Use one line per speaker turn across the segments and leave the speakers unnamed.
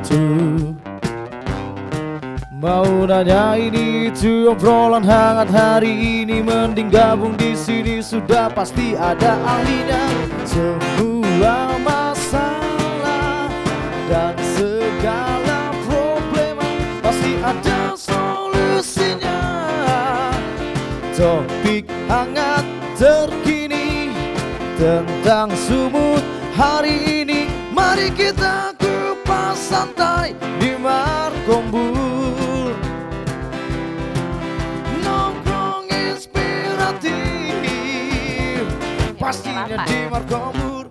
itu Mau ini itu obrolan hangat hari ini Mending gabung di sini sudah pasti ada ahlinya Semua
masalah
dan segala problema Pasti ada solusinya Topik hangat terkini tentang sumut hari ini Mari kita santai di Markombul Nongkrong inspiratif
Pastinya di Markombul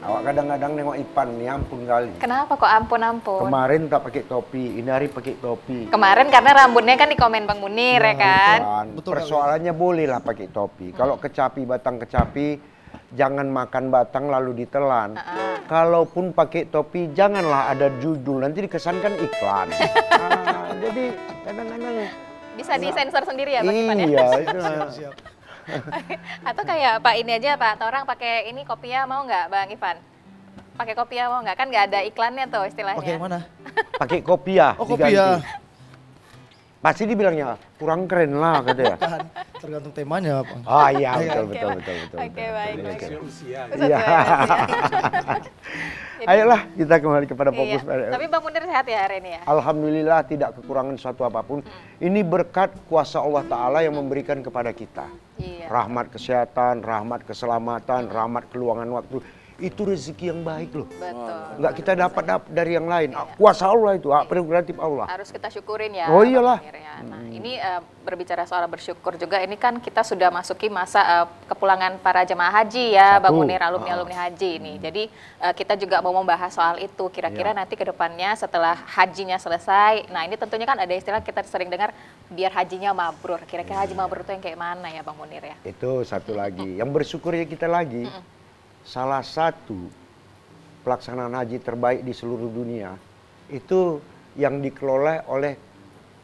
Awak kadang-kadang nengok Ipan nih ampun kali.
Kenapa kok ampun-ampun?
Kemarin tak pakai topi, ini hari pakai topi. Kemarin karena
rambutnya kan di komen Bang Munir ya nah, ya kan? kan.
Betul, Persoalannya boleh lah pakai topi. Kalau kecapi batang kecapi jangan makan batang lalu ditelan. Uh -uh. Kalaupun pakai topi janganlah ada judul nanti dikesankan iklan. ah, jadi
kadang-kadang bisa disensor sendiri ya Pak Ipan ya? Iya,
itu. Siap,
Atau kayak Pak ini aja Pak Torang pakai ini kopinya mau nggak Bang Ivan? Pakai kopiah mau nggak? Kan nggak ada iklannya tuh istilahnya. Pakai
mana? pakai kopiah. Oh, kopiah. Pasti dibilangnya kurang keren lah ya kan,
Tergantung temanya apa. Oh ah, iya, iya betul betul betul betul.
Oke baik. Usia. Iya. Ya.
Ayolah
kita kembali kepada fokus. Iya. Tapi
Bang Munir sehat ya hari ini ya.
Alhamdulillah tidak kekurangan suatu apapun. Hmm. Ini berkat kuasa Allah Taala yang memberikan kepada kita.
Iya. Rahmat
kesehatan, rahmat keselamatan, rahmat keluangan waktu itu rezeki yang baik loh. Betul. Enggak kita dapat dari yang lain. Iya. iya. Kuasa Allah itu, hak ah, prerogatif Allah. Harus
kita syukurin ya. Oh iyalah. Ya. Nah, hmm. ini uh, berbicara soal bersyukur juga ini kan kita sudah masuki masa uh, kepulangan para jemaah haji ya, Satu. Bang Munir alumni alumni ah. haji ini. Hmm. Jadi uh, kita juga mau membahas soal itu kira-kira ya. nanti ke depannya setelah hajinya selesai. Nah, ini tentunya kan ada istilah kita sering dengar biar hajinya mabrur. Kira-kira haji hmm. mabrur itu yang kayak mana ya Bang Munir ya?
Itu satu lagi. yang bersyukur ya kita lagi salah satu pelaksanaan haji terbaik di seluruh dunia itu yang dikelola oleh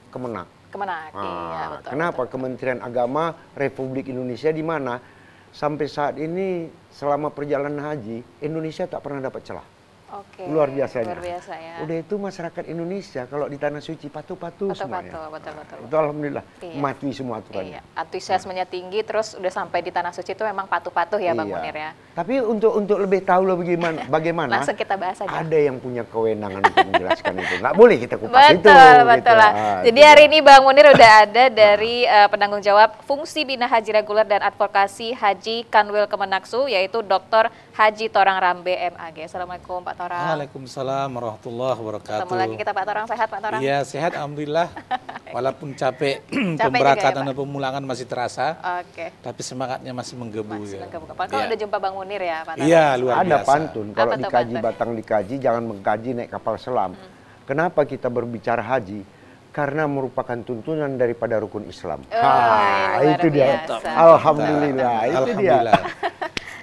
Kemenak. Kemenak. Ah, iya, betul, kenapa betul. Kementerian Agama Republik Indonesia di mana sampai saat ini selama perjalanan haji Indonesia tak pernah dapat celah.
Oke, luar biasanya. Luar biasa ya. Udah
itu masyarakat Indonesia kalau di tanah suci patuh-patuh semuanya. Patuh,
patuh, nah, patuh. Itu
alhamdulillah iya. mati semua aturannya.
Iya. Antusiasmenya nah. tinggi terus udah sampai di tanah suci itu memang patuh-patuh ya iya. Bang Munir ya.
Tapi untuk untuk lebih tahu loh bagaimana bagaimana langsung kita
bahas aja. Ada
yang punya kewenangan untuk menjelaskan itu. Enggak boleh kita kupas betul, itu. Betul, betul gitu. lah. Ah, Jadi gitu. hari
ini Bang Munir udah ada dari uh, penanggung jawab fungsi bina haji reguler dan advokasi Haji Kanwil Kemenaksu yaitu Dr. Haji Torang Rambe MAG. Assalamualaikum Pak Torang.
Waalaikumsalam warahmatullahi wabarakatuh. Ketemu lagi kita
Pak Torang. Sehat Pak Torang? Iya
sehat Alhamdulillah. Walaupun capek, capek ya, dan pemulangan masih terasa. Oke. Okay. Tapi semangatnya masih menggebu. Masih ya. menggebu. Pak, kalau ya. udah
jumpa Bang Munir ya Pak Torang? Iya luar biasa. Ada pantun. Kalau Apa dikaji pantun?
Batang dikaji, jangan mengkaji naik kapal selam. Hmm. Kenapa kita berbicara haji? karena merupakan tuntunan daripada rukun Islam. Oh, ha, itu dia. Biasa. Alhamdulillah, Alhamdulillah, itu dia.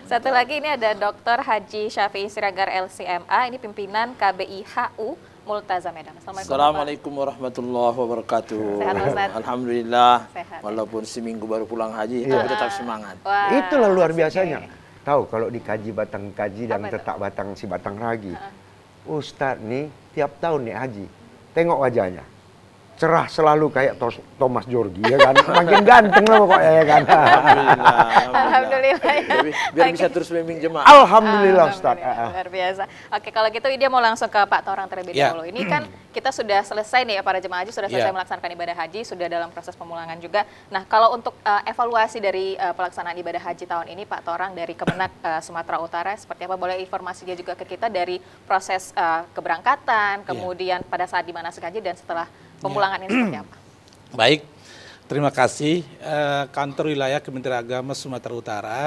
Satu lagi ini ada Dr. Haji Syafi'i Siragar LCMA, ini pimpinan KBIHU Multazam Medan. Assalamualaikum, Assalamualaikum
warahmatullahi wabarakatuh. Sehat, Alhamdulillah. Sehat, ya? Walaupun seminggu baru pulang haji, ya. tapi tetap semangat.
Wah, Itulah luar biasanya. Okay. Tahu kalau dikaji batang kaji dan tetap batang si batang ragi. Uh. Ustaz nih tiap tahun nih haji. Tengok wajahnya cerah selalu kayak Thomas Jorgi ya kan makin ganteng lah pokoknya ya kan alhamdulillah
alhamdulillah, ya.
biar, bisa terus memimpin jemaah alhamdulillah, Ustaz luar
biasa oke kalau gitu dia mau langsung ke Pak Torang terlebih ya. dahulu ini kan kita sudah selesai nih ya para jemaah haji sudah selesai ya. melaksanakan ibadah haji sudah dalam proses pemulangan juga nah kalau untuk eh, evaluasi dari eh, pelaksanaan ibadah haji tahun ini Pak Torang dari Kemenak eh, Sumatera Utara seperti apa boleh informasinya juga ke kita dari proses keberangkatan kemudian pada saat di mana haji dan setelah pemulangan ya. ini seperti apa?
Baik, terima kasih. Uh, kantor wilayah Kementerian Agama Sumatera Utara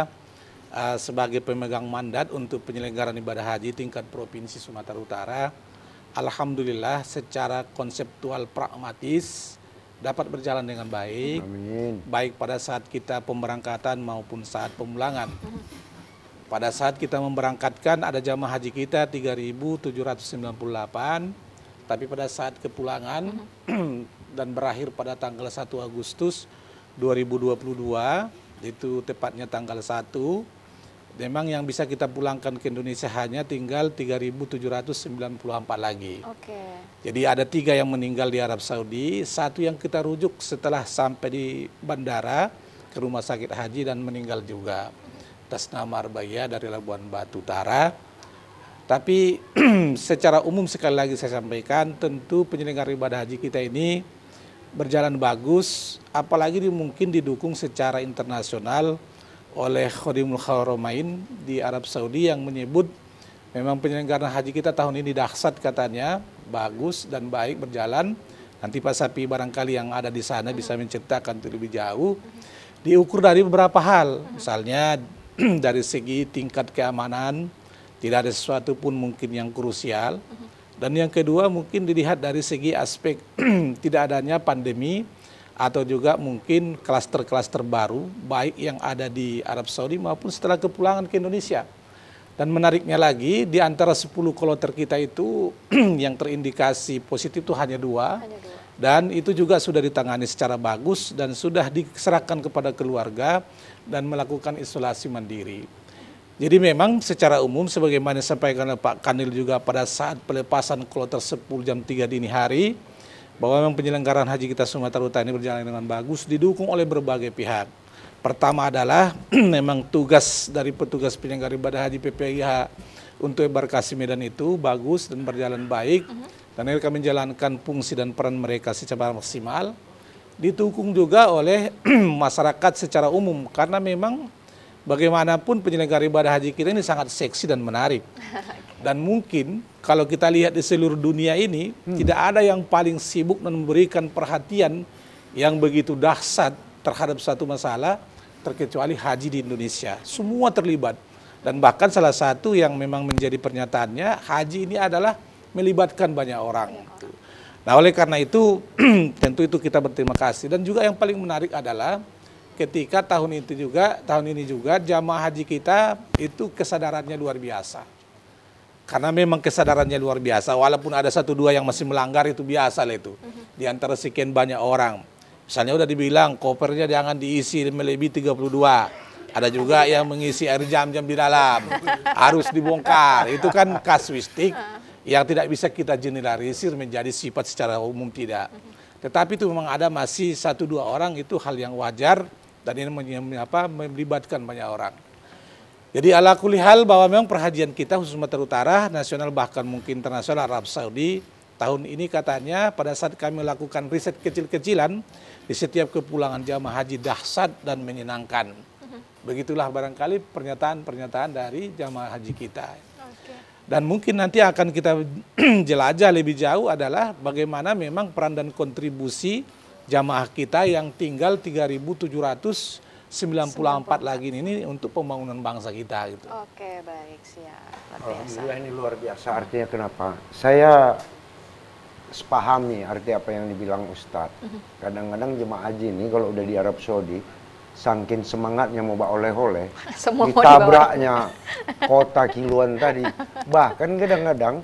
uh, sebagai pemegang mandat untuk penyelenggaraan ibadah haji tingkat provinsi Sumatera Utara, Alhamdulillah secara konseptual pragmatis dapat berjalan dengan baik, Amin. baik pada saat kita pemberangkatan maupun saat pemulangan. Pada saat kita memberangkatkan ada jamaah haji kita 3.798, tapi pada saat kepulangan dan berakhir pada tanggal 1 Agustus 2022 itu tepatnya tanggal 1 memang yang bisa kita pulangkan ke Indonesia hanya tinggal 3.794 lagi. Oke. Jadi ada tiga yang meninggal di Arab Saudi, satu yang kita rujuk setelah sampai di bandara ke rumah sakit haji dan meninggal juga. Atas nama Arbaya dari Labuan Batu Utara. Tapi secara umum sekali lagi saya sampaikan, tentu penyelenggara ibadah haji kita ini berjalan bagus, apalagi mungkin didukung secara internasional oleh Khodimul Khawromain di Arab Saudi yang menyebut memang penyelenggaraan haji kita tahun ini dahsyat katanya, bagus dan baik berjalan. Nanti Pak Sapi barangkali yang ada di sana bisa hmm. menceritakan lebih jauh. Diukur dari beberapa hal, misalnya dari segi tingkat keamanan, tidak ada sesuatu pun mungkin yang krusial. Dan yang kedua mungkin dilihat dari segi aspek tidak adanya pandemi atau juga mungkin klaster-klaster baru baik yang ada di Arab Saudi maupun setelah kepulangan ke Indonesia. Dan menariknya lagi di antara 10 kloter kita itu yang terindikasi positif itu hanya dua. Hanya dua. Dan itu juga sudah ditangani secara bagus dan sudah diserahkan kepada keluarga dan melakukan isolasi mandiri. Jadi memang secara umum sebagaimana disampaikan oleh Pak Kanil juga pada saat pelepasan kloter 10 jam 3 dini hari bahwa memang penyelenggaraan haji kita Sumatera Utara ini berjalan dengan bagus didukung oleh berbagai pihak. Pertama adalah memang tugas dari petugas penyelenggara ibadah haji PPIH untuk embarkasi Medan itu bagus dan berjalan baik mm-hmm. dan mereka menjalankan fungsi dan peran mereka secara maksimal. Ditukung juga oleh masyarakat secara umum karena memang bagaimanapun penyelenggara ibadah haji kita ini sangat seksi dan menarik. Dan mungkin kalau kita lihat di seluruh dunia ini, hmm. tidak ada yang paling sibuk memberikan perhatian yang begitu dahsyat terhadap satu masalah, terkecuali haji di Indonesia. Semua terlibat. Dan bahkan salah satu yang memang menjadi pernyataannya, haji ini adalah melibatkan banyak orang. Nah oleh karena itu, tentu itu kita berterima kasih. Dan juga yang paling menarik adalah, ketika tahun itu juga tahun ini juga jamaah haji kita itu kesadarannya luar biasa. Karena memang kesadarannya luar biasa, walaupun ada satu dua yang masih melanggar itu biasa lah itu. Mhm. Di antara sekian banyak orang. Misalnya udah dibilang kopernya jangan diisi melebihi 32. Ada juga yang mengisi air jam-jam di dalam. Harus dibongkar. Itu kan kasuistik yang tidak bisa kita generalisir menjadi sifat secara umum tidak. Mhm. Tetapi itu memang ada masih satu dua orang itu hal yang wajar dan ini apa, melibatkan banyak orang. Jadi ala kulihal bahwa memang perhatian kita khusus Sumatera Utara, nasional bahkan mungkin internasional Arab Saudi tahun ini katanya pada saat kami melakukan riset kecil-kecilan di setiap kepulangan jamaah haji dahsyat dan menyenangkan. Begitulah barangkali pernyataan-pernyataan dari jamaah haji kita. Dan mungkin nanti akan kita jelajah lebih jauh adalah bagaimana memang peran dan kontribusi jamaah kita yang tinggal 3.794 lagi ini untuk pembangunan bangsa kita gitu.
Oke, baik, siap. Luar
biasa. Alhamdulillah
ini luar biasa. Artinya kenapa? Saya sepahami arti apa yang dibilang Ustadz. Mhm. Kadang-kadang jemaah haji ini kalau udah di Arab Saudi, saking semangatnya mau bawa oleh-oleh,
ditabraknya
kota kiluan tadi. Bahkan kadang-kadang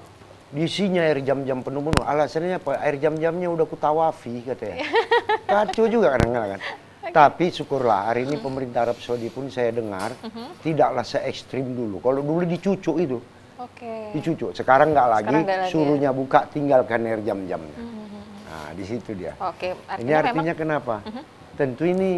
Isinya air jam-jam penuh penuh. Alasannya apa? Air jam-jamnya udah kutawafi katanya. Kacau juga kadang-kadang. kan Tapi syukurlah hari ini pemerintah Arab Saudi pun saya dengar mm -hmm. tidaklah se ekstrim dulu. Kalau dulu dicucuk itu,
okay. dicucuk.
Sekarang nggak lagi, ya. suruhnya ya. buka tinggalkan air jam-jamnya. Mm -hmm. Nah di situ dia.
Okay. Artinya ini artinya memang... kenapa? Mm -hmm.
Tentu ini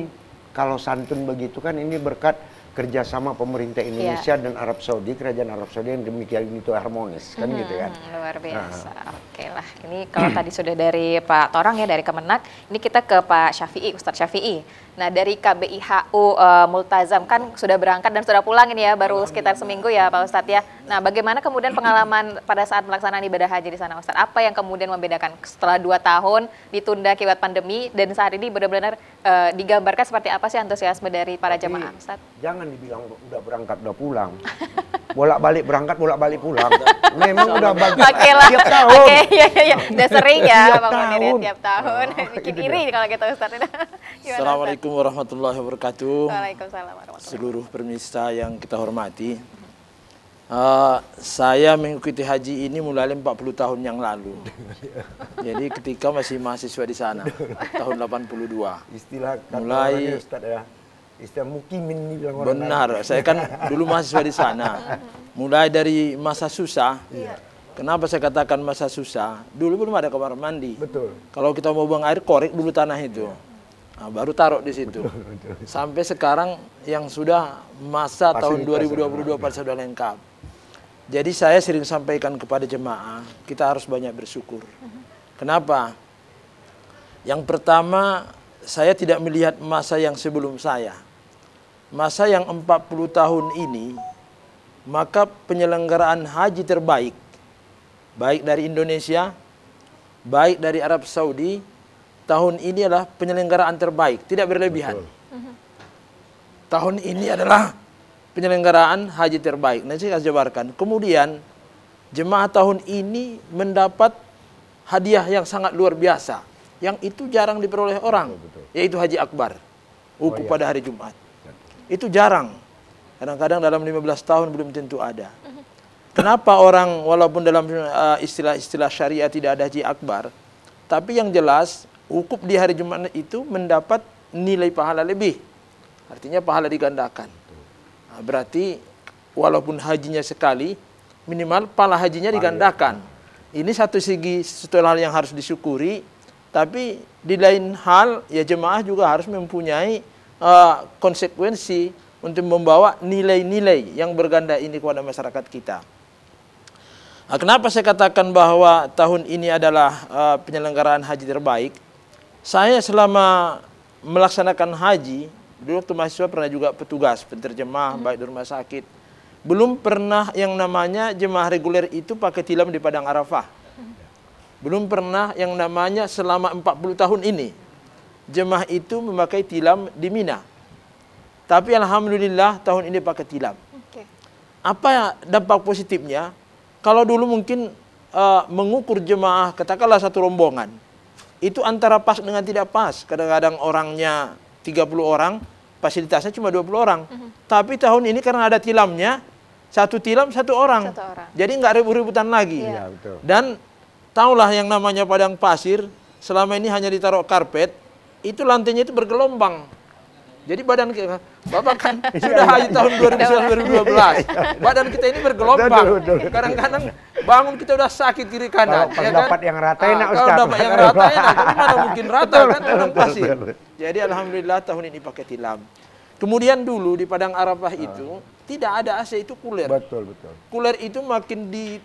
kalau santun begitu kan ini berkat kerjasama pemerintah iya. Indonesia yeah. dan Arab Saudi, kerajaan Arab Saudi yang demikian itu harmonis kan hmm, gitu kan.
Luar nah. biasa. Nah. Oke lah, ini kalau tadi sudah dari Pak Torang ya dari Kemenak, ini kita ke Pak Syafi'i, Ustadz Syafi'i. Nah dari KBIHU uh, eh, Multazam kan sudah berangkat dan sudah pulang ini ya baru sekitar seminggu ya Pak Ustadz ya. Nah bagaimana kemudian pengalaman pada saat melaksanakan ibadah haji di sana Ustadz? Apa yang kemudian membedakan setelah dua tahun ditunda akibat pandemi dan saat ini benar-benar uh, digambarkan seperti apa sih antusiasme dari para jemaah Ustadz?
Jangan dibilang udah berangkat udah pulang. bolak-balik berangkat, bolak-balik pulang. Memang
udah bagus. Oke Tiap tahun.
Oke, ya, ya, ya Udah sering ya Bang Munir tiap tahun. Bikin iri kalau kita gitu, ustadz
Assalamualaikum warahmatullahi wabarakatuh.
Waalaikumsalam warahmatullahi
wabarakatuh. Seluruh pemirsa yang kita hormati. Uh, saya mengikuti haji ini mulai 40 tahun yang lalu. Jadi ketika masih mahasiswa di sana, tahun 82.
Istilah mulai ya. Istilah mukimin bilang orang Benar, lain. saya kan dulu mahasiswa di
sana. Mulai dari masa susah. Iya. Kenapa saya katakan masa susah? Dulu belum ada kamar mandi. Betul. Kalau kita mau buang air, korek dulu tanah itu. Iya. Nah, baru taruh di situ. Betul, betul. Sampai sekarang yang sudah masa Pasti tahun 2022 pasti iya. sudah lengkap. Jadi saya sering sampaikan kepada jemaah, kita harus banyak bersyukur. Mhm. Kenapa? Yang pertama, saya tidak melihat masa yang sebelum saya masa yang 40 tahun ini maka penyelenggaraan haji terbaik baik dari Indonesia baik dari Arab Saudi tahun ini adalah penyelenggaraan terbaik tidak berlebihan Betul. Mm-hmm. tahun ini adalah penyelenggaraan haji terbaik nanti saya jabarkan kemudian jemaah tahun ini mendapat hadiah yang sangat luar biasa yang itu jarang diperoleh orang Betul. yaitu haji akbar uku oh, iya. pada hari Jumat itu jarang. Kadang-kadang dalam 15 tahun belum tentu ada. Kenapa orang walaupun dalam eh, istilah-istilah uh, syariah tidak ada haji akbar, tapi yang jelas hukum di hari Jumat itu mendapat nilai pahala lebih. Artinya pahala digandakan. Nah, berarti walaupun hajinya sekali, minimal pahala hajinya digandakan. Ini satu segi satu hal yang harus disyukuri, tapi di lain hal ya jemaah juga harus mempunyai uh, konsekuensi untuk membawa nilai-nilai yang berganda ini kepada masyarakat kita. Nah, kenapa saya katakan bahwa tahun ini adalah uh, penyelenggaraan haji terbaik? Saya selama melaksanakan haji, dulu waktu mahasiswa pernah juga petugas, penterjemah, hmm. baik di rumah sakit. Belum pernah yang namanya jemaah reguler itu pakai tilam di Padang Arafah. Hmm. Belum pernah yang namanya selama 40 tahun ini jemaah itu memakai tilam di Mina. Tapi alhamdulillah tahun ini pakai tilam. Okay. Apa dampak positifnya? Kalau dulu mungkin uh, mengukur jemaah katakanlah satu rombongan. Itu antara pas dengan tidak pas. Kadang-kadang orangnya 30 orang, fasilitasnya cuma 20 orang. Mm -hmm. Tapi tahun ini karena ada tilamnya, satu tilam satu orang. Satu orang. Jadi nggak ribut-ributan lagi. Yeah. Iya. Iya, Dan tahulah yang namanya padang pasir selama ini hanya ditaruh karpet, itu lantainya itu bergelombang. Jadi badan kita, Bapak kan iya, sudah iya. haji tahun 2012. Iya, badan kita ini bergelombang. Kadang-kadang bangun kita udah sakit kiri kanan. Kalau ya kan? dapat yang rata enak ah, Ustaz. Kalau dapat yang rata enak, tapi mana mungkin rata kan padang pasir. Jadi Alhamdulillah tahun ini pakai tilam. Kemudian dulu di Padang Arafah itu ah. tidak ada AC itu
kuler. Betul, betul.
Kuler itu makin di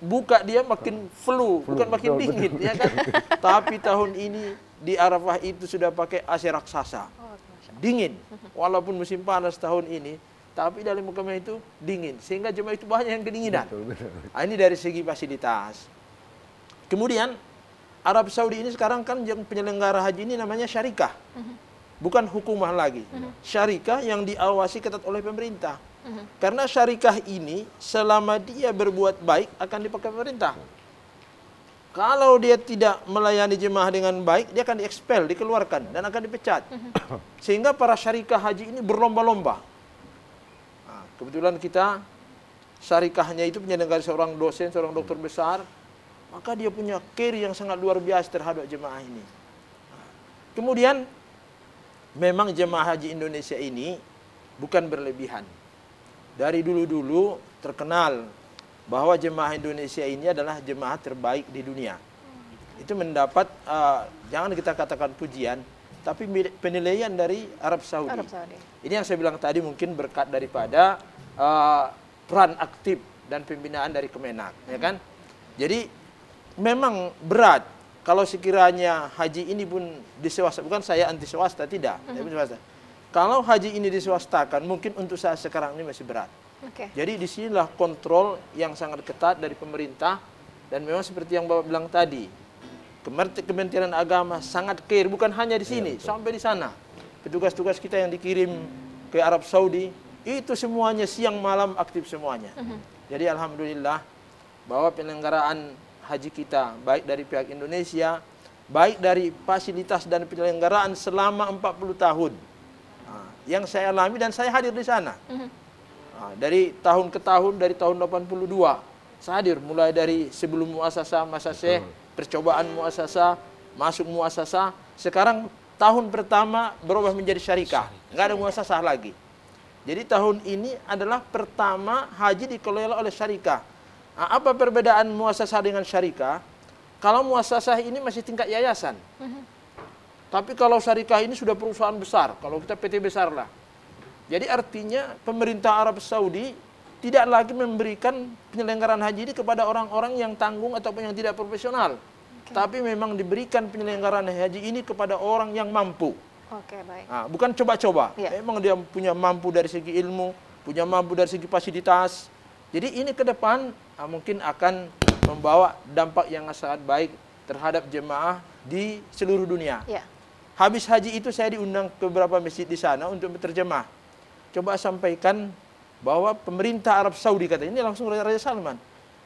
buka dia makin flu, flu bukan makin betul, dingin betul, ya kan. Tapi tahun ini di Arafah itu sudah pakai AC raksasa. Oh, dingin. Walaupun musim panas tahun ini, tapi dalam mukamnya itu dingin. Sehingga jemaah itu banyak yang kedinginan. Nah, ini dari segi fasilitas. Kemudian Arab Saudi ini sekarang kan yang penyelenggara haji ini namanya syarikah. Mhm. Bukan hukumah lagi. Mhm. Syarikah yang diawasi ketat oleh pemerintah. Mhm. Karena syarikah ini selama dia berbuat baik akan dipakai pemerintah. Kalau dia tidak melayani jemaah dengan baik, dia akan diekspel, dikeluarkan dan akan dipecat. Mm-hmm. Sehingga para syarikah haji ini berlomba-lomba. Nah, kebetulan kita syarikahnya itu penyelenggara seorang dosen, seorang dokter besar, maka dia punya care yang sangat luar biasa terhadap jemaah ini. kemudian memang jemaah haji Indonesia ini bukan berlebihan. Dari dulu-dulu terkenal bahwa jemaah Indonesia ini adalah jemaah terbaik di dunia. Hmm. Itu mendapat uh, jangan kita katakan pujian, tapi penilaian dari Arab Saudi. Arab Saudi. Ini yang saya bilang tadi mungkin berkat daripada uh, peran aktif dan pembinaan dari Kemenak, ya hmm. ya kan? Jadi memang berat kalau sekiranya haji ini pun disewasta, bukan saya anti swasta tidak, hmm. Kalau haji ini diswastakan, mungkin untuk saat sekarang ini masih berat. Okay. Jadi disinilah kontrol yang sangat ketat dari pemerintah dan memang seperti yang bapak bilang tadi, Kementerian Agama sangat care bukan hanya di iya, sini, ya, sampai di sana. petugas petugas kita yang dikirim ke Arab Saudi itu semuanya siang malam aktif semuanya. Uh mhm. -huh. Jadi alhamdulillah bahwa penyelenggaraan haji kita baik dari pihak Indonesia, baik dari fasilitas dan penyelenggaraan selama 40 tahun. Nah, yang saya alami dan saya hadir di sana. Uh mhm. -huh. Nah, dari tahun ke tahun dari tahun 82 saya hadir mulai dari sebelum muasasa masa seh percobaan muasasa masuk muasasa sekarang tahun pertama berubah menjadi syarikah nggak ada muasasa lagi jadi tahun ini adalah pertama haji dikelola oleh syarikah nah, apa perbedaan muasasa dengan syarikah kalau muasasa ini masih tingkat yayasan mhm. tapi kalau syarikah ini sudah perusahaan besar kalau kita PT besar lah jadi artinya pemerintah Arab Saudi tidak lagi memberikan penyelenggaraan haji ini kepada orang-orang yang tanggung ataupun yang tidak profesional. Okay. Tapi memang diberikan penyelenggaraan haji ini kepada orang yang mampu.
Oke, okay, baik. Nah,
bukan coba-coba. Yeah. Memang dia punya mampu dari segi ilmu, punya mampu dari segi fasilitas. Jadi ini ke depan nah, mungkin akan membawa dampak yang sangat baik terhadap jemaah di seluruh dunia. Yeah. Habis haji itu saya diundang ke beberapa masjid di sana untuk berterjemah coba sampaikan bahwa pemerintah Arab Saudi kata ini langsung Raja Salman.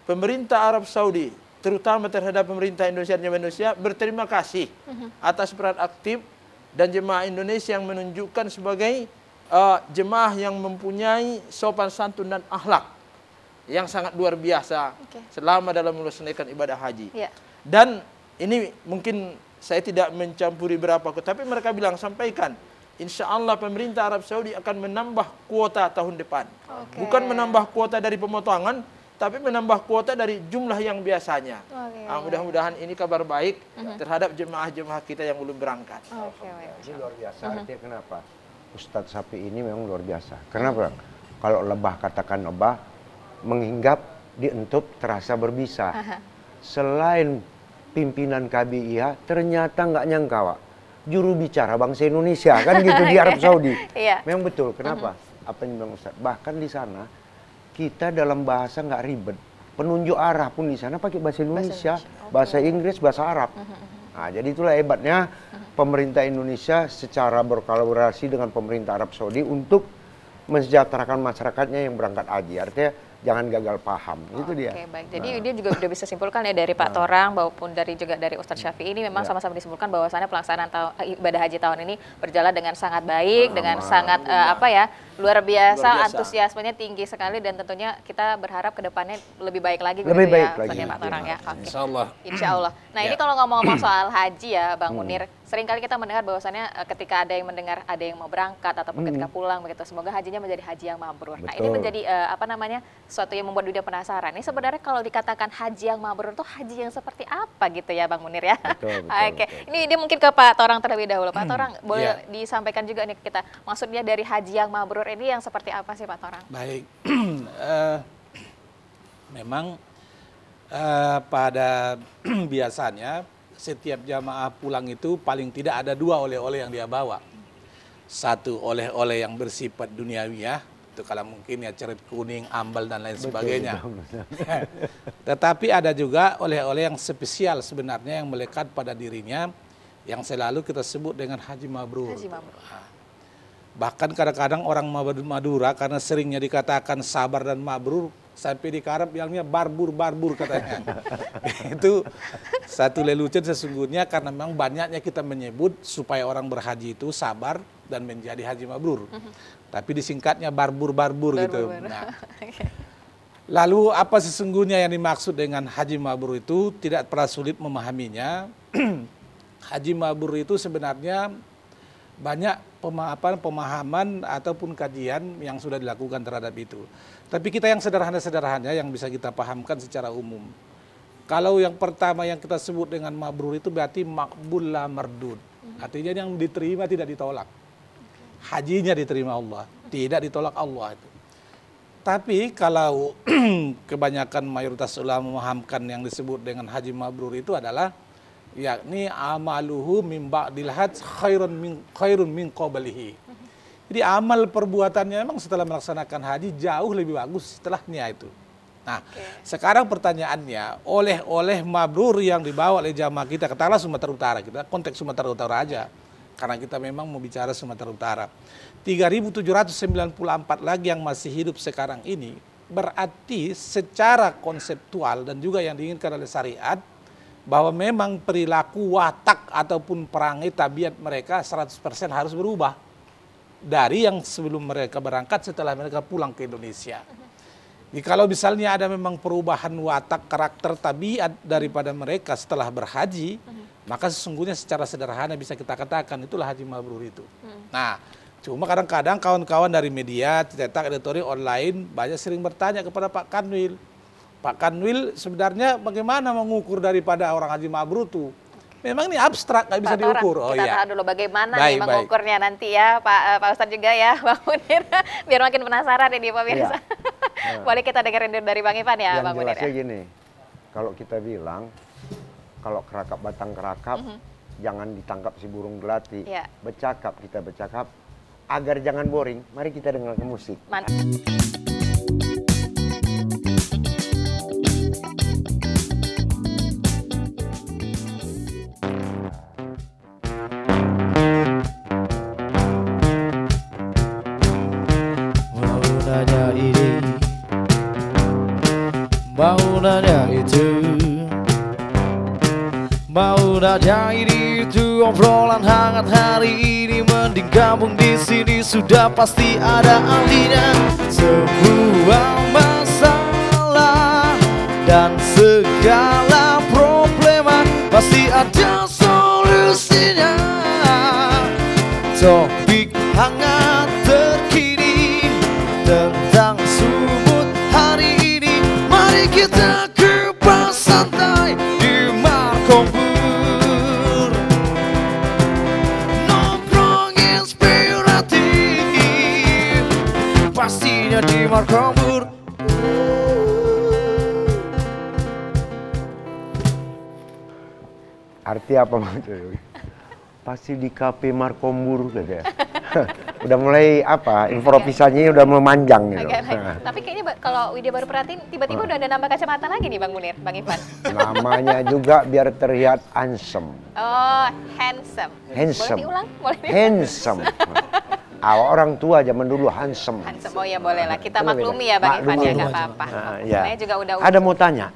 Pemerintah Arab Saudi terutama terhadap pemerintah Indonesia dan Indonesia berterima kasih mhm. atas peran aktif dan jemaah Indonesia yang menunjukkan sebagai uh, jemaah yang mempunyai sopan santun dan akhlak yang sangat luar biasa okay. selama dalam melaksanakan ibadah haji. Yeah. Dan ini mungkin saya tidak mencampuri berapa, tapi mereka bilang sampaikan Insyaallah pemerintah Arab Saudi akan menambah kuota tahun depan.
Okay. Bukan menambah
kuota dari pemotongan, tapi menambah kuota dari jumlah yang biasanya. Okay. Nah, ya. mudah-mudahan ini kabar baik uh-huh. terhadap jemaah-jemaah kita yang belum berangkat. Okay, ini luar biasa. Uh-huh. Artinya mhm. kenapa?
Ustadz Sapi ini memang luar biasa. Kenapa? Uh-huh. Kalau lebah katakan lebah, menginggap dientup terasa berbisa. Uh-huh. Selain pimpinan KBIA ternyata nggak nyangka, Wak juru bicara bangsa Indonesia kan gitu di Arab Saudi. Iya. Memang betul. Kenapa? Mm -hmm. Apa yang bilang Ustaz? Bahkan di sana kita dalam bahasa nggak ribet. Penunjuk arah pun di sana pakai bahasa Indonesia, bahasa, Indonesia. Okay. bahasa Inggris, bahasa Arab. Mm -hmm. Nah, jadi itulah hebatnya mm -hmm. pemerintah Indonesia secara berkolaborasi dengan pemerintah Arab Saudi untuk mensejahterakan masyarakatnya yang berangkat haji. Artinya jangan gagal paham. Oh, itu dia. Oke, okay,
baik. Jadi nah. dia juga sudah bisa simpulkan ya dari Pak nah. Torang maupun dari juga dari Ustadz hmm. Syafi'i ini memang ya. sama-sama ya. disimpulkan bahwasannya pelaksanaan tahun, eh, ibadah haji tahun ini berjalan dengan sangat baik, nah, dengan nah, sangat uh, apa ya? luar biasa, biasa, antusiasmenya tinggi sekali dan tentunya kita berharap kedepannya lebih baik lagi gitu lebih ya, baik ya, lagi. Pak Torang ya. ya. Okay.
Insya Allah.
Insya
Allah. Nah, ya. ini kalau ngomong-ngomong soal haji ya, Bang hmm. Munir. Hmm sering kali kita mendengar bahwasannya eh, ketika ada yang mendengar ada yang mau berangkat ataupun hmm. ketika pulang begitu semoga hajinya menjadi haji yang mabrur. Nah, ini menjadi uh, apa namanya? suatu yang membuat dunia penasaran. Ini sebenarnya kalau dikatakan haji yang mabrur itu haji yang seperti apa gitu ya Bang Munir ya.
Oke. Okay.
Ini dia mungkin ke Pak Torang terlebih dahulu. Pak hmm, Torang hmm. boleh yeah. disampaikan juga nih kita maksudnya dari haji yang mabrur ini yang seperti apa sih Pak Torang?
Baik. uh, memang uh, pada biasanya setiap jamaah pulang itu paling tidak ada dua oleh-oleh yang dia bawa. Satu oleh-oleh yang bersifat duniawi ya itu kalau mungkin ya cerit kuning, ambal dan lain sebagainya. Tetapi ada juga oleh-oleh yang spesial sebenarnya yang melekat pada dirinya yang selalu kita sebut dengan haji mabrur. Haji mabrur. Bahkan kadang-kadang orang Madura karena seringnya dikatakan sabar dan mabrur sampai di Karab bilangnya barbur-barbur katanya. itu satu lelucon sesungguhnya karena memang banyaknya kita menyebut supaya orang berhaji itu sabar dan menjadi haji mabrur. Mm -hmm. Tapi disingkatnya barbur-barbur gitu. Nah. Lalu apa sesungguhnya yang dimaksud dengan haji mabrur itu tidak pernah sulit memahaminya. haji mabrur itu sebenarnya banyak pemahaman, pemahaman ataupun kajian yang sudah dilakukan terhadap itu. Tapi kita yang sederhana sederhananya yang bisa kita pahamkan secara umum. Kalau yang pertama yang kita sebut dengan mabrur itu berarti makbul la mardud. Artinya yang diterima tidak ditolak. Hajinya diterima Allah, tidak ditolak Allah itu. Tapi kalau kebanyakan mayoritas ulama memahamkan yang disebut dengan haji mabrur itu adalah yakni amaluhu mimba ba'dil khairun min khairun min qablihi. Jadi amal perbuatannya memang setelah melaksanakan haji jauh lebih bagus setelahnya itu. Nah, okay. sekarang pertanyaannya, oleh-oleh mabrur yang dibawa oleh jamaah kita, katakanlah Sumatera Utara, kita konteks Sumatera Utara aja, karena kita memang mau bicara Sumatera Utara. 3.794 lagi yang masih hidup sekarang ini, berarti secara konseptual dan juga yang diinginkan oleh syariat, bahwa memang perilaku watak ataupun perangai tabiat mereka 100% harus berubah dari yang sebelum mereka berangkat setelah mereka pulang ke Indonesia. Jadi kalau misalnya ada memang perubahan watak karakter tabiat daripada mereka setelah berhaji, maka sesungguhnya secara sederhana bisa kita katakan itulah haji mabrur itu. Hmm. Nah, cuma kadang-kadang kawan-kawan dari media, cetak editorial online banyak sering bertanya kepada Pak Kanwil. Pak Kanwil sebenarnya bagaimana mengukur daripada orang haji mabrur itu? memang ini abstrak
nggak bisa diukur. oh kita iya. tahu dulu bagaimana baik, nih mengukurnya baik. nanti ya Pak uh, Pak Ustadz juga ya Bang Munir biar makin penasaran ini pemirsa. Ya. Boleh kita dengerin dulu dari Bang Ivan ya Yang Bang Munir. Ya.
gini. Kalau kita bilang kalau kerakap batang kerakap mm -hmm. jangan ditangkap si burung gelati. Ya. Bercakap kita bercakap agar jangan boring. Mari kita dengarkan musik.
Mantap.
di itu obrolan hangat hari ini Mending gabung di sini sudah pasti ada alina Semua
kamar kabur Arti apa maksudnya? Pasti di KP Markombur gitu ya. udah mulai apa? Improvisasinya udah memanjang gitu. Okay, nah.
Tapi kayaknya kalau Widya baru perhatiin tiba-tiba uh. udah ada nambah kacamata lagi nih Bang Munir, Bang Ivan.
Namanya juga biar terlihat handsome.
Oh, handsome. Handsome. Boleh diulang? Boleh diulang? Handsome.
Awal orang tua zaman dulu handsome. Handsome, oh
ya boleh lah. Kita maklumi ya Bang Ivan ya, nggak apa-apa.
Nah, ya. Saya juga udah Ada mau tanya?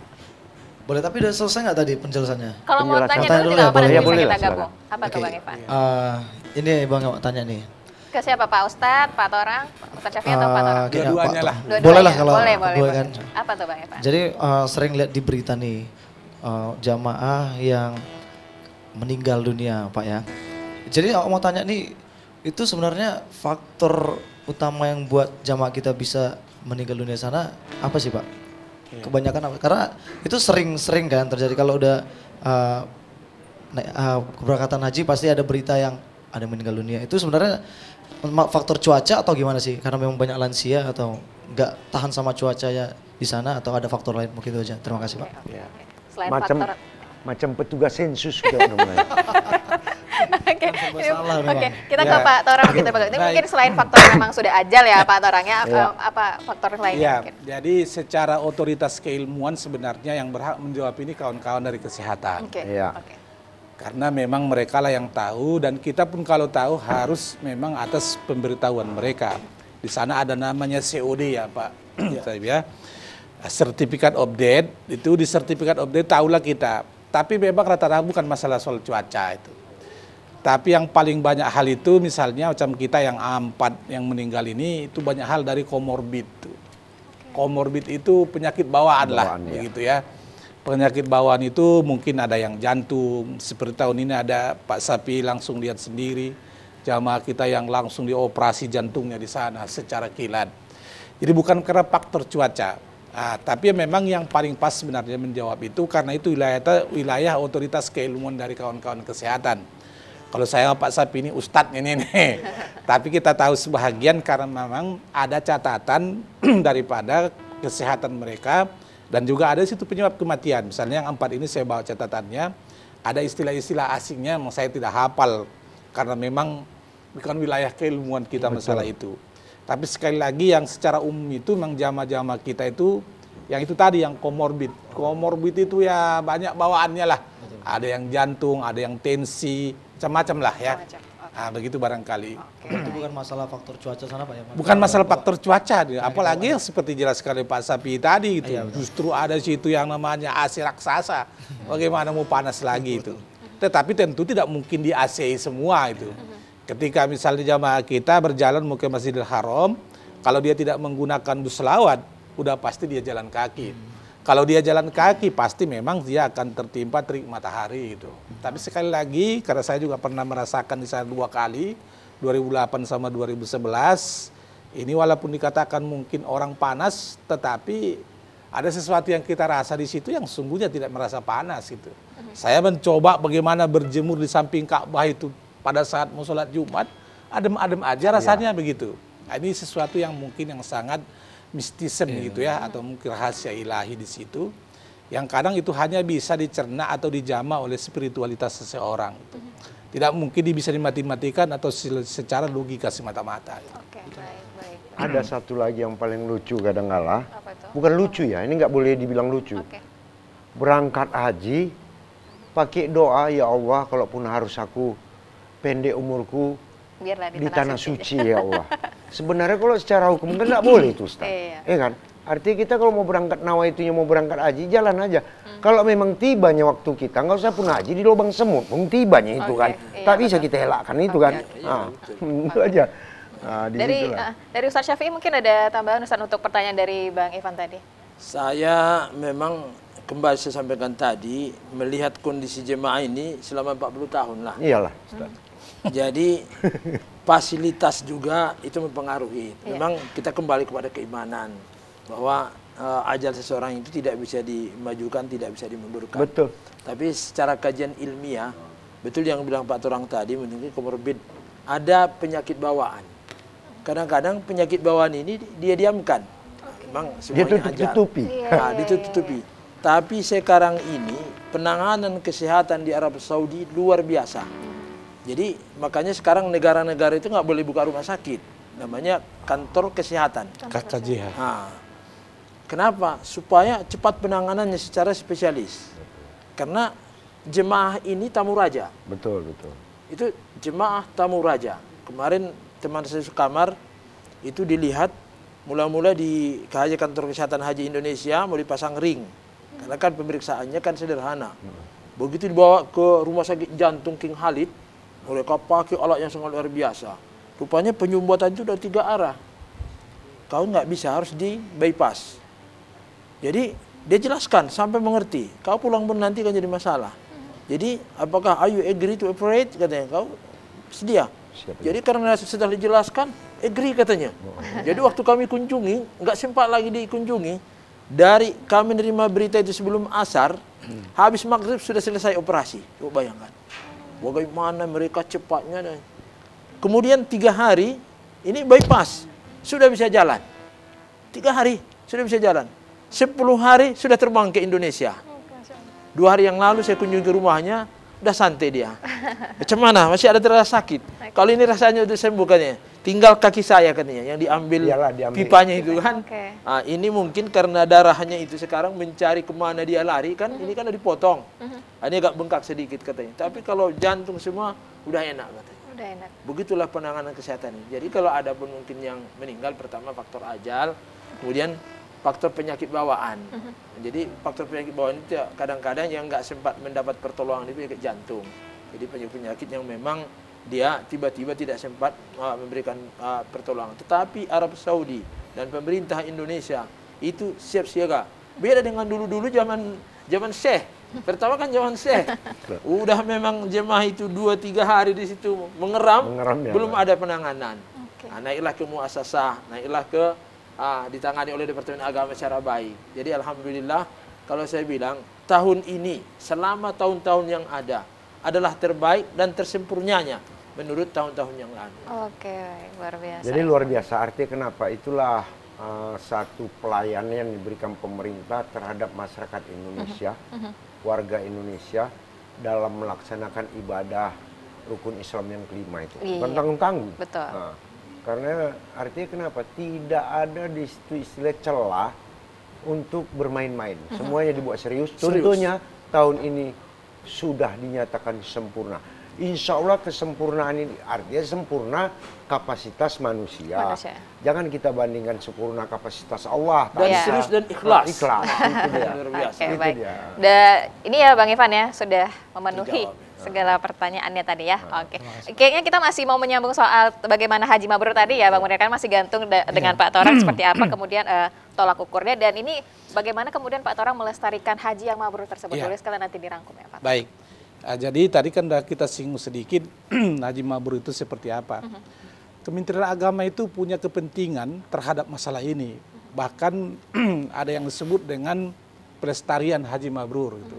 Boleh, tapi udah selesai nggak tadi penjelasannya? Kalau mau tanya, tanya dulu, juga
apa nanti bisa kita gabung. Apa ke Bang Ivan?
Eh, ini Bang tanya nih
ke siapa Pak Ustadz, Pak Torang, Ustadz Syafi'i atau Pak Torang? Eh, dua-duanya lah. Dua boleh lah kalau boleh, boleh, boleh. Kan. Apa tuh Bang Irfan? Jadi
uh, sering lihat di berita nih uh, jamaah yang meninggal dunia Pak ya. Jadi aku mau tanya nih itu sebenarnya faktor utama yang buat jamaah kita bisa meninggal dunia sana apa sih pak? Ya. Kebanyakan apa? Karena itu sering-sering kan terjadi kalau udah uh, uh, keberangkatan haji pasti ada berita yang ada meninggal dunia. Itu sebenarnya faktor cuaca atau gimana sih? Karena memang banyak lansia atau nggak tahan sama cuaca ya di sana atau
ada faktor lain mungkin itu aja. Terima kasih pak. Ya. macam, faktor macam petugas sensus juga
Oke, oke. Kita iya. ke Pak Torang kita gitu, balik. Ini mungkin selain faktor memang sudah ajal ya Pak Torangnya, iya. apa, apa faktor lain iya. mungkin?
jadi secara otoritas keilmuan sebenarnya yang berhak menjawab ini kawan-kawan dari kesehatan. Oke. Okay. Karena memang mereka lah yang tahu dan kita pun kalau tahu harus memang atas pemberitahuan mereka. Di sana ada namanya COD ya Pak. ya. Sertifikat update itu di sertifikat update tahulah kita tapi memang rata-rata bukan masalah soal cuaca itu. Tapi yang paling banyak hal itu misalnya macam kita yang A4 yang meninggal ini itu banyak hal dari komorbid. Komorbid itu penyakit bawaan, lah ya. begitu ya. Penyakit bawaan itu mungkin ada yang jantung, seperti tahun ini ada Pak Sapi langsung lihat sendiri jamaah kita yang langsung dioperasi jantungnya di sana secara kilat. Jadi bukan karena faktor cuaca. Nah, tapi ya memang yang paling pas sebenarnya menjawab itu karena itu wilayah wilayah otoritas keilmuan dari kawan-kawan kesehatan kalau saya Pak Sapi ini Ustadz ini nih. Tapi kita tahu sebahagian karena memang ada catatan daripada kesehatan mereka dan juga ada situ penyebab kematian. Misalnya yang empat ini saya bawa catatannya, ada istilah-istilah asingnya yang saya tidak hafal karena memang bukan wilayah keilmuan kita Betul. masalah itu. Tapi sekali lagi yang secara umum itu memang jama-jama kita itu yang itu tadi yang komorbid. Komorbid itu ya banyak bawaannya lah. Ada yang jantung, ada yang tensi, macam-macam lah ya. ah begitu barangkali. Okay.
Itu bukan masalah faktor cuaca sana Pak ya? Bukan
masalah faktor cuaca, nah, apalagi yang seperti jelas sekali Pak Sapi tadi itu. Iya, Justru ada situ yang namanya AC raksasa. Bagaimana mau panas lagi itu. Tetapi tentu tidak mungkin di AC semua itu. Ketika misalnya jamaah kita berjalan mau ke Masjidil Haram, kalau dia tidak menggunakan bus selawat, udah pasti dia jalan kaki. Hmm kalau dia jalan kaki pasti memang dia akan tertimpa terik matahari gitu. Tapi sekali lagi karena saya juga pernah merasakan di sana dua kali 2008 sama 2011 ini walaupun dikatakan mungkin orang panas tetapi ada sesuatu yang kita rasa di situ yang sungguhnya tidak merasa panas gitu. Saya mencoba bagaimana berjemur di samping Ka'bah itu pada saat mau sholat Jumat adem-adem aja iya. rasanya ya. begitu. Nah, ini sesuatu yang mungkin yang sangat mistisem yeah. gitu ya atau mungkin rahasia ilahi di situ yang kadang itu hanya bisa dicerna atau dijama oleh spiritualitas seseorang. Gitu. Mhm. Tidak mungkin bisa dimatikan atau secara logika semata-mata. Gitu. Okay, gitu.
Ada satu lagi yang paling lucu kadang kala. Bukan lucu ya, ini nggak boleh dibilang lucu. Okay. Berangkat haji pakai doa ya Allah kalaupun harus aku pendek umurku
Biarlah di, di tanah,
tanah suci. suci ya Allah. Sebenarnya kalau secara hukum kan tidak boleh itu Ustaz. Iya. Ya kan? Artinya kita kalau mau berangkat itu mau berangkat haji jalan aja. Hmm. Kalau memang tibanya waktu kita nggak usah pun haji di lubang semut, pun tibanya itu okay. kan. Iya, tak bisa kita elakkan itu okay. kan. Okay. Nah, iya, aja. Nah, dari uh,
dari Ustaz Syafi'i mungkin ada tambahan Ustaz untuk pertanyaan dari Bang Ivan tadi.
Saya
memang kembali saya sampaikan tadi melihat kondisi jemaah ini selama 40 tahun lah. Iyalah. Ustaz. Hmm. Jadi fasilitas juga itu mempengaruhi. Iya. Memang kita kembali kepada keimanan bahwa uh, ajal seseorang itu tidak bisa dimajukan, tidak bisa dimundurkan. Betul. Tapi secara kajian ilmiah, betul yang bilang Pak Turang tadi, mungkin komorbid ada penyakit bawaan. Kadang-kadang penyakit bawaan ini dia diamkan. Memang semuanya dia ditutupi. Iya, nah, iya, ditutupi. Tapi sekarang ini penanganan kesehatan di Arab Saudi luar biasa jadi makanya sekarang negara-negara itu nggak boleh buka rumah sakit, namanya kantor kesehatan. kesehatan. Nah, kenapa? Supaya cepat penanganannya secara spesialis. Karena jemaah ini tamu raja.
Betul betul.
Itu jemaah tamu raja. Kemarin teman saya sekamar itu dilihat mula-mula di KHJ Kantor Kesehatan Haji Indonesia mau dipasang ring karena kan pemeriksaannya kan sederhana. Hmm. Begitu dibawa ke rumah sakit jantung King Khalid mereka pakai alat yang sangat luar biasa. Rupanya penyumbatan itu dari tiga arah. Kau nggak bisa harus di bypass. Jadi dia jelaskan sampai mengerti. Kau pulang pun nanti kan jadi masalah. Jadi apakah are agree to operate katanya kau sedia. Siapa ya. jadi ya. karena sudah dijelaskan agree katanya. Oh. Jadi waktu kami kunjungi nggak sempat lagi dikunjungi dari kami menerima berita itu sebelum asar, hmm. habis maghrib sudah selesai operasi. Coba bayangkan. Bagaimana mereka cepatnya dan kemudian tiga hari ini bypass sudah bisa jalan. Tiga hari sudah bisa jalan. Sepuluh hari sudah terbang ke Indonesia. Oh, Dua hari yang lalu saya kunjungi rumahnya, udah santai dia. Macam mana? Masih ada terasa sakit. Okay. Kalau ini rasanya udah sembuh katanya. Tinggal kaki saya katanya yang diambil, Yalah, diambil. pipanya itu kan. Okay. Nah, ini mungkin karena darahnya itu sekarang mencari kemana dia lari kan. Mm -hmm. Ini kan udah dipotong. Mm -hmm. Ini agak bengkak sedikit katanya. Tapi kalau jantung semua udah enak katanya. Udah enak. Begitulah penanganan kesehatan ini. Jadi kalau ada pun mungkin yang meninggal pertama faktor ajal, kemudian faktor penyakit bawaan. Mm -hmm. Jadi faktor penyakit bawaan itu ya, kadang-kadang yang nggak sempat mendapat pertolongan itu penyakit jantung. Jadi penyakit-penyakit yang memang dia tiba-tiba tidak sempat uh, memberikan uh, pertolongan. Tetapi Arab Saudi dan pemerintah Indonesia itu siap siaga. Beda dengan dulu-dulu zaman zaman Syekh. Pertama kan zaman Syekh. Udah memang jemaah itu dua tiga hari di situ mengeram, mengeram ya, belum ada penanganan. Okay. Nah, naiklah ke muasasah, naiklah ke ah, ditangani oleh Departemen Agama secara baik. Jadi alhamdulillah kalau saya bilang tahun ini selama tahun-tahun yang ada adalah terbaik dan tersempurnanya menurut tahun-tahun yang lalu.
Oke, baik. luar biasa. Jadi luar
biasa artinya kenapa? Itulah uh, satu pelayanan yang diberikan pemerintah terhadap masyarakat Indonesia, mm-hmm. Mm-hmm. warga Indonesia dalam melaksanakan ibadah rukun Islam yang kelima itu. Iya. Tentang tanggung. Betul. Nah. Karena artinya kenapa? Tidak ada di situ istilah celah untuk bermain-main. Mhm. Semuanya dibuat serius. tentunya tahun ini sudah dinyatakan sempurna. Insya Allah kesempurnaan ini artinya sempurna kapasitas manusia. manusia. Jangan kita bandingkan sempurna kapasitas Allah. Dan ya. serius dan ikhlas. Ikhlas. Itu
dia. okay, itu Dia.
Da, ini ya Bang Ivan ya sudah memenuhi. Dijawab segala pertanyaannya tadi ya. Nah, Oke. Okay. Kayaknya kita masih mau menyambung soal bagaimana Haji Mabrur tadi ya, Bang Munir kan masih gantung iya. dengan Pak Torang hmm. seperti apa kemudian uh, tolak ukurnya dan ini bagaimana kemudian Pak Torang melestarikan Haji yang Mabrur tersebut. Ya. Boleh nanti dirangkum ya,
Pak. Baik. Nah, jadi tadi kan kita singgung sedikit Haji Mabrur itu seperti apa. Mhm. Kementerian Agama itu punya kepentingan terhadap masalah ini. Bahkan ada yang disebut dengan pelestarian Haji Mabrur gitu.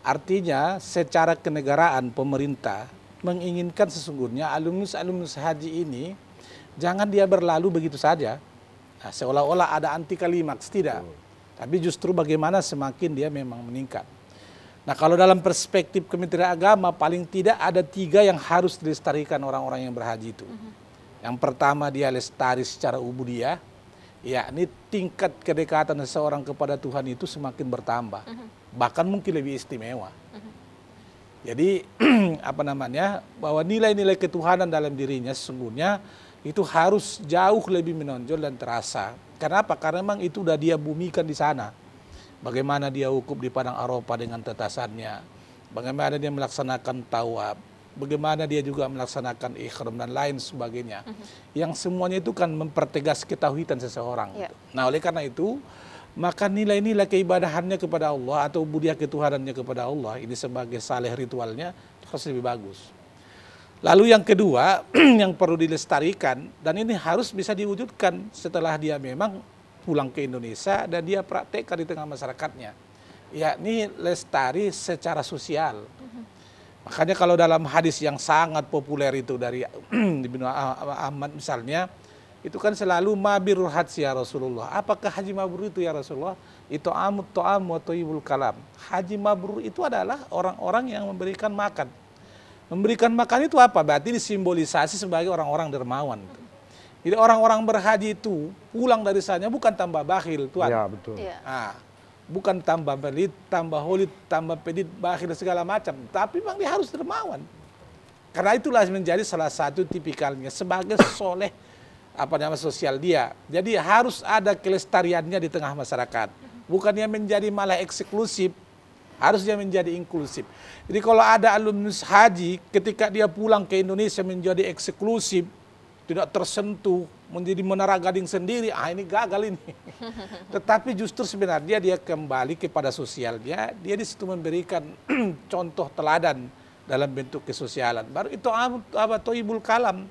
Artinya secara kenegaraan pemerintah menginginkan sesungguhnya alumnus-alumnus haji ini jangan dia berlalu begitu saja. Nah, seolah-olah ada anti kalimaks, tidak. Tapi justru bagaimana semakin dia memang meningkat. Nah kalau dalam perspektif Kementerian Agama paling tidak ada tiga yang harus dilestarikan orang-orang yang berhaji itu. Mhm. Yang pertama dia lestari secara ya yakni tingkat kedekatan seseorang kepada Tuhan itu semakin bertambah. Uh-huh bahkan mungkin lebih istimewa. Mm-hmm. Jadi apa namanya bahwa nilai-nilai ketuhanan dalam dirinya sesungguhnya itu harus jauh lebih menonjol dan terasa. Kenapa? Karena memang itu sudah dia bumikan di sana. Bagaimana dia hukum di padang Eropa dengan tetasannya, bagaimana dia melaksanakan tawab, bagaimana dia juga melaksanakan ikhram dan lain sebagainya. Uh mm-hmm. -huh. Yang semuanya itu kan mempertegas ketahuitan seseorang. Yeah. Nah, oleh karena itu maka nilai-nilai keibadahannya kepada Allah atau budiah ketuhanannya kepada Allah ini sebagai saleh ritualnya harus lebih bagus. Lalu yang kedua yang perlu dilestarikan dan ini harus bisa diwujudkan setelah dia memang pulang ke Indonesia dan dia praktekkan di tengah masyarakatnya yakni lestari secara sosial. Mm-hmm. Makanya kalau dalam hadis yang sangat populer itu dari Ibnu Ahmad misalnya itu kan selalu mabirul hadsi ya Rasulullah. Apakah haji mabrur itu ya Rasulullah? Itu amut to'am wa to'ibul kalam. Haji mabrur itu adalah orang-orang yang memberikan makan. Memberikan makan itu apa? Berarti disimbolisasi sebagai orang-orang dermawan. Jadi orang-orang berhaji itu pulang dari sana bukan tambah bakhil, Tuhan. Ya, betul. Nah, bukan tambah belit, tambah holit, tambah pedit, bakhil segala macam, tapi memang dia harus dermawan. Karena itulah menjadi salah satu tipikalnya sebagai soleh apa nama sosial dia. Jadi harus ada kelestariannya di tengah masyarakat. Bukannya menjadi malah eksklusif, harusnya menjadi inklusif. Jadi kalau ada alumnus haji ketika dia pulang ke Indonesia menjadi eksklusif, tidak tersentuh, menjadi menara gading sendiri, ah ini gagal ini. Tetapi justru sebenarnya dia kembali kepada sosialnya, dia di situ memberikan contoh teladan dalam bentuk kesosialan. Baru itu apa toibul kalam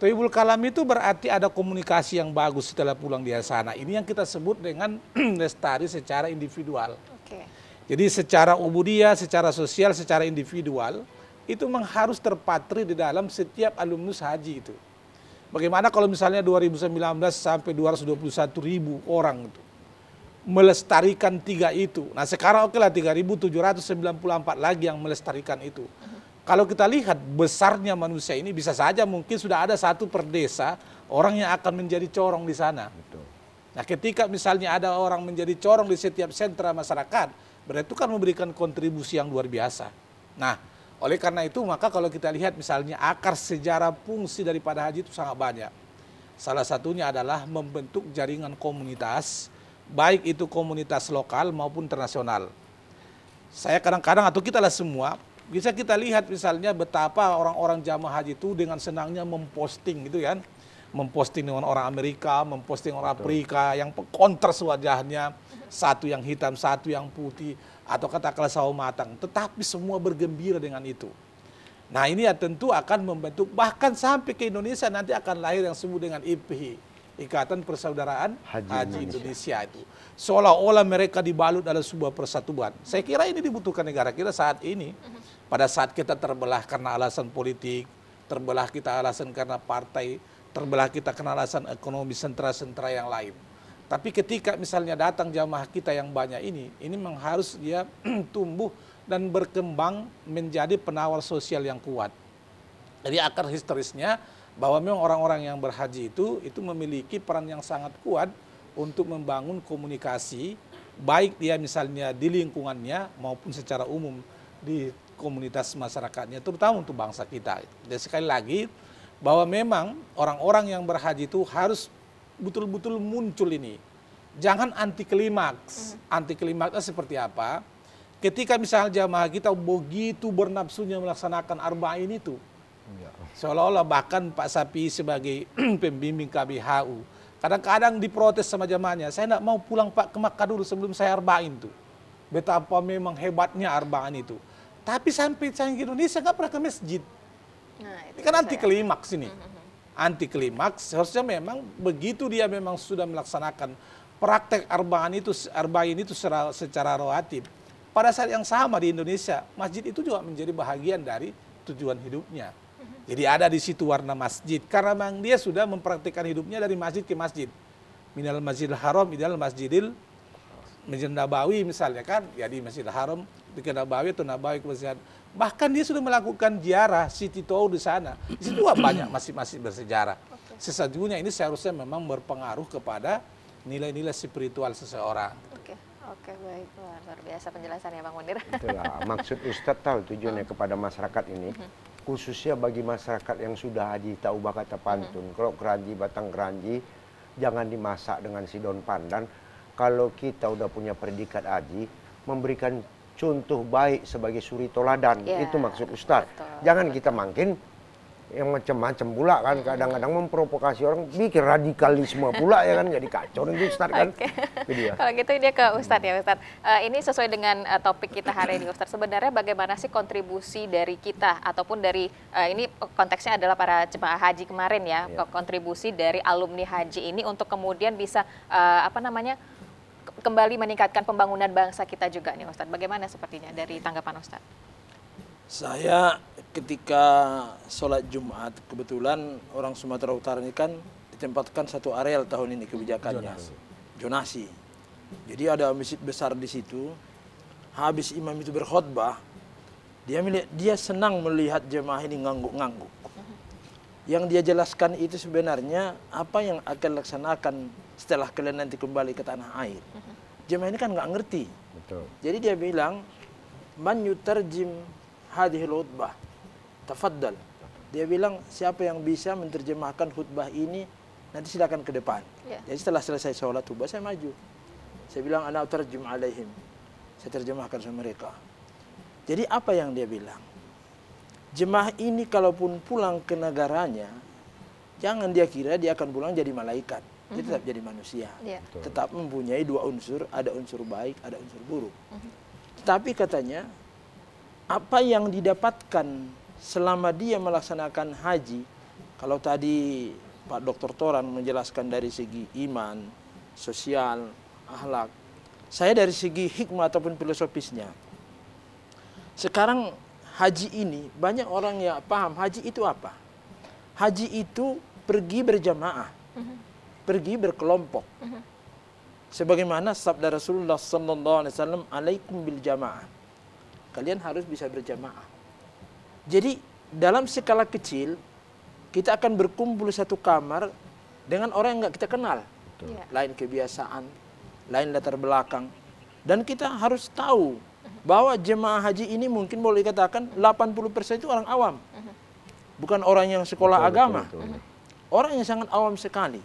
Toibul kalam itu berarti ada komunikasi yang bagus setelah pulang di sana. Ini yang kita sebut dengan lestari secara individual. Okay. Jadi secara ubudiyah, secara sosial, secara individual itu harus terpatri di dalam setiap alumnus haji itu. Bagaimana kalau misalnya 2019 sampai 221 ribu orang itu melestarikan tiga itu. Nah sekarang oke okay lah 3.794 lagi yang melestarikan itu. Kalau kita lihat besarnya manusia ini bisa saja mungkin sudah ada satu per desa orang yang akan menjadi corong di sana. Nah ketika misalnya ada orang menjadi corong di setiap sentra masyarakat, berarti itu kan memberikan kontribusi yang luar biasa. Nah oleh karena itu maka kalau kita lihat misalnya akar sejarah fungsi daripada haji itu sangat banyak. Salah satunya adalah membentuk jaringan komunitas, baik itu komunitas lokal maupun internasional. Saya kadang-kadang atau kita lah semua bisa kita lihat misalnya betapa orang-orang jamaah haji itu dengan senangnya memposting gitu kan. Memposting dengan orang Amerika, memposting orang Betul. Afrika yang kontras wajahnya, satu yang hitam, satu yang putih, atau kata sawo matang. Tetapi semua bergembira dengan itu. Nah ini ya tentu akan membentuk, bahkan sampai ke Indonesia nanti akan lahir yang disebut dengan IPHI Ikatan Persaudaraan Haji, Haji Indonesia. Indonesia itu. Seolah-olah mereka dibalut dalam sebuah persatuan. Saya kira ini dibutuhkan negara kita saat ini. Pada saat kita terbelah karena alasan politik, terbelah kita alasan karena partai, terbelah kita karena alasan ekonomi sentra-sentra yang lain. Tapi ketika misalnya datang jamaah kita yang banyak ini, ini memang harus dia tumbuh dan berkembang menjadi penawar sosial yang kuat. Jadi akar historisnya bahwa memang orang-orang yang berhaji itu itu memiliki peran yang sangat kuat untuk membangun komunikasi baik dia misalnya di lingkungannya maupun secara umum di komunitas masyarakatnya terutama untuk bangsa kita. Dan sekali lagi bahwa memang orang-orang yang berhaji itu harus betul-betul muncul ini. Jangan anti klimaks. Mm-hmm. Anti klimaksnya seperti apa? Ketika misalnya jamaah kita begitu bernafsunya melaksanakan arba'in itu. Ya Seolah-olah bahkan Pak Sapi sebagai pembimbing KBHU. Kadang-kadang diprotes sama jamaahnya, saya tidak mau pulang Pak ke Makkah dulu sebelum saya arba'in tuh. Betapa memang hebatnya arba'an itu. Tapi sampai saya ke Indonesia nggak pernah ke masjid.
Nah, ini kan anti
klimaks ya. ini. Hmm, hmm, hmm. Anti klimaks seharusnya memang begitu dia memang sudah melaksanakan praktek arba'an itu arba'in itu secara, secara rohatib. Pada saat yang sama di Indonesia, masjid itu juga menjadi bahagian dari tujuan hidupnya. Jadi ada di situ warna masjid. Karena memang dia sudah mempraktikkan hidupnya dari masjid ke masjid. Minal masjidil haram, minal masjidil Masjid Nabawi misalnya kan, ya di Masjid Haram, di Nabawi atau Nabawi ke Masjid Bahkan dia sudah melakukan ziarah city tour di sana. Di situ banyak masjid-masjid bersejarah. Sesungguhnya ini seharusnya memang berpengaruh kepada nilai-nilai spiritual seseorang.
Oke, oke baik. luar biasa penjelasannya Bang Munir. Itulah
maksud Ustadz tahu tujuannya ah. kepada masyarakat ini.
Mhm
khususnya bagi masyarakat yang sudah haji tahu bakat pantun. Hmm. Kalau keranji, batang keranji, jangan dimasak dengan si daun pandan. Kalau kita udah punya predikat haji, memberikan contoh baik sebagai suri toladan. Yeah. Itu maksud Ustaz. Betul. Jangan kita makin yang macam-macam pula kan kadang-kadang memprovokasi orang pikir radikalisme pula ya kan jadi kacau nanti Ustadz kan okay. kalau
gitu dia ke Ustadz ya Ustadz uh, ini sesuai dengan uh, topik kita hari ini Ustadz sebenarnya bagaimana sih kontribusi dari kita ataupun dari uh, ini konteksnya adalah para jemaah haji kemarin ya yeah. kontribusi dari alumni haji ini untuk kemudian bisa uh, apa namanya kembali meningkatkan pembangunan bangsa kita juga nih Ustadz bagaimana sepertinya dari tanggapan Ustadz
saya ketika sholat Jumat kebetulan orang Sumatera Utara ini kan ditempatkan satu areal tahun ini kebijakannya jonasi. Jadi ada masjid besar di situ. Habis imam itu berkhutbah, dia melihat, dia senang melihat jemaah ini ngangguk-ngangguk. Yang dia jelaskan itu sebenarnya apa yang akan laksanakan setelah kalian nanti kembali ke tanah air. Mhm. Jemaah ini kan nggak ngerti. Betul. Jadi dia bilang, man yutarjim hadhil khutbah. Tafaddal. Dia bilang siapa yang bisa menerjemahkan khutbah ini nanti silakan ke depan. Yeah. Jadi setelah selesai sholat khutbah saya maju. Saya bilang ana terjem alaihim. Saya terjemahkan sama mereka. Jadi apa yang dia bilang? Jemaah ini kalaupun pulang ke negaranya, jangan dia kira dia akan pulang jadi malaikat. Dia mhm. tetap jadi manusia. Yeah. Ya. Tetap mempunyai dua unsur, ada unsur baik, ada unsur buruk. Mm -hmm. Tapi katanya apa yang didapatkan selama dia melaksanakan haji, kalau tadi Pak Dr. Toran menjelaskan dari segi iman, sosial, akhlak saya dari segi hikmah ataupun filosofisnya. Sekarang haji ini banyak orang yang paham haji itu apa? Haji itu pergi berjamaah, pergi berkelompok. Mhm. Sebagaimana sabda Rasulullah saw "Alaikum bil jamaah." kalian harus bisa berjamaah. Jadi dalam skala kecil kita akan berkumpul satu kamar dengan orang yang nggak kita kenal,
Betul. Iya.
lain kebiasaan, lain latar belakang, dan kita harus tahu bahwa jemaah haji ini mungkin boleh dikatakan 80% itu orang awam, mhm. bukan orang yang sekolah betul, agama, betul, betul. orang yang sangat awam sekali.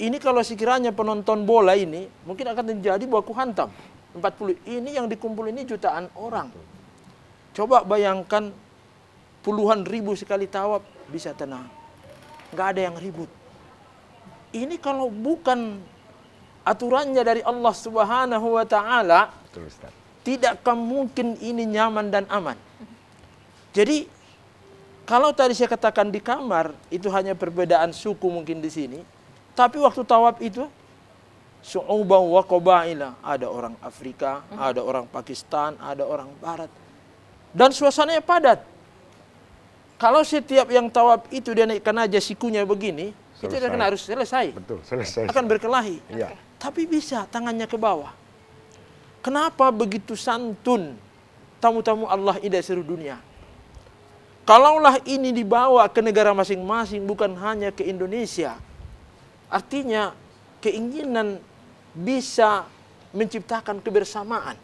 Ini kalau sekiranya penonton bola ini mungkin akan terjadi baku hantam. 40 ini yang dikumpul ini jutaan orang. Coba bayangkan puluhan ribu sekali tawaf bisa tenang. Nggak ada yang ribut. Ini kalau bukan aturannya dari Allah Subhanahu wa taala, tidak mungkin ini nyaman dan aman. Jadi kalau tadi saya katakan di kamar itu hanya perbedaan suku mungkin di sini, tapi waktu tawaf itu Su'uban wa qabaila. Ada orang Afrika, uh-huh. ada orang Pakistan, ada orang Barat. Dan suasananya padat. Kalau setiap yang tawab itu dia naikkan aja sikunya begini, selesai. itu dia kena harus selesai.
Betul, selesai. Akan
berkelahi. Ya. Tapi bisa tangannya ke bawah. Kenapa begitu santun tamu-tamu Allah ida seru dunia? Kalaulah ini dibawa ke negara masing-masing bukan hanya ke Indonesia. Artinya keinginan bisa menciptakan kebersamaan.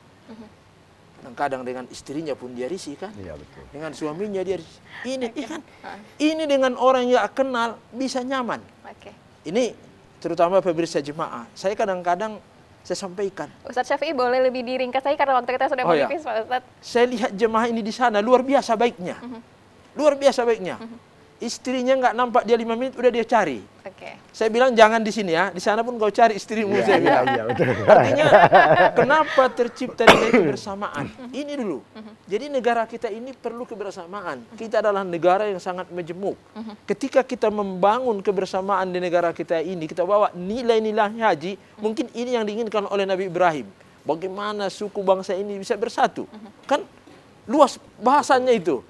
Kadang dengan istrinya pun dia risih kan, ya, betul. dengan suaminya dia risih. Ini okay. kan, ah. ini dengan orang yang kenal bisa nyaman. Okay. Ini terutama pemirsa jemaah. Saya kadang-kadang saya sampaikan.
Ustadz Syafi'i boleh lebih diringkas saya karena waktu kita sudah oh, iya. menipis, ya. Pak Ustaz.
Saya lihat jemaah ini di sana luar biasa baiknya, mm -hmm. luar biasa baiknya. Mm -hmm istrinya nggak nampak dia lima menit udah dia cari. Okay. Saya bilang jangan di sini ya, di sana pun kau cari istrimu yeah. saya iya, bilang. Yeah,
iya, Artinya
kenapa tercipta nilai kebersamaan? ini dulu. Jadi negara kita ini perlu kebersamaan. Kita adalah negara yang sangat menjemuk. Ketika kita membangun kebersamaan di negara kita ini, kita bawa nilai-nilai haji, mungkin ini yang diinginkan oleh Nabi Ibrahim. Bagaimana suku bangsa ini bisa bersatu? Kan luas bahasanya itu.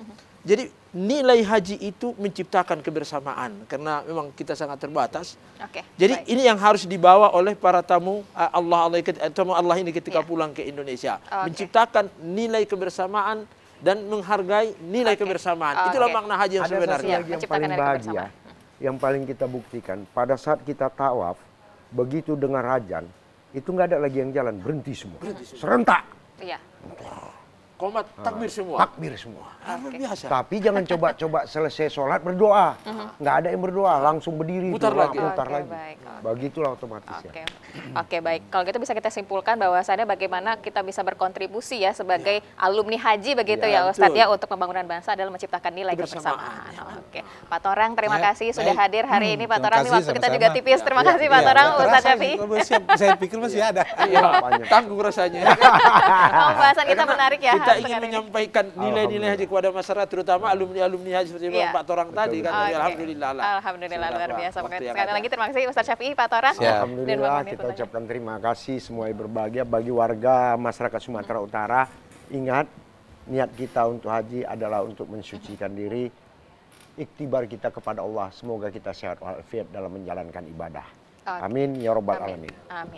Jadi nilai haji itu menciptakan kebersamaan karena memang kita sangat terbatas. Okay, Jadi baik. ini yang harus dibawa oleh para tamu eh, Allah Allah eh, tamu Allah ini ketika yeah. pulang ke Indonesia, okay. menciptakan nilai kebersamaan dan menghargai nilai okay. kebersamaan.
Oh, Itulah makna haji yang Ada sebenarnya. yang paling bahagia,
yang paling kita buktikan pada saat kita tawaf, begitu dengar rajan, itu nggak ada lagi yang jalan, berhenti semua, berhenti semua. serentak.
Iya. Yeah komat ah. takbir semua. Takbir semua. Luar ah, okay. biasa. Tapi
jangan coba-coba selesai sholat berdoa. Uh-huh. Nggak uh -huh. ada yang berdoa, langsung berdiri. Putar lagi. Putar okay, lagi. Baik. Okay. Begitulah otomatis okay. ya. Oke,
okay, baik. Kalau gitu bisa kita simpulkan bahwasannya bagaimana kita bisa berkontribusi ya sebagai ya. alumni haji begitu ya, ya Ustadz ya untuk pembangunan bangsa adalah menciptakan nilai kebersamaan. kebersamaan. Ya. Oke. Okay. Pak Torang, terima ya, baik. kasih baik. sudah hadir hari hmm, ini Pak Torang. waktu kita sama. juga tipis. Terima ya, kasih ya, Pak ya, Torang, Ustadz Yafi. Saya pikir masih iya. ada. Iya,
Tanggung rasanya. Pembahasan
kita menarik ya kita ingin
menyampaikan nilai-nilai haji kepada masyarakat terutama alumni-alumni haji seperti ya. Pak iya. Torang Betul. tadi kan okay. alhamdulillah lah. Alhamdulillah luar biasa sekali
lagi terima kasih Ustaz Syafi'i Pak Torang. Alhamdulillah kita
ucapkan terima kasih semua berbahagia bagi warga masyarakat Sumatera Utara. Ingat niat kita untuk haji adalah untuk mensucikan diri iktibar kita kepada Allah. Semoga kita sehat walafiat dalam menjalankan ibadah. Okay. Amin ya robbal alamin.
Amin.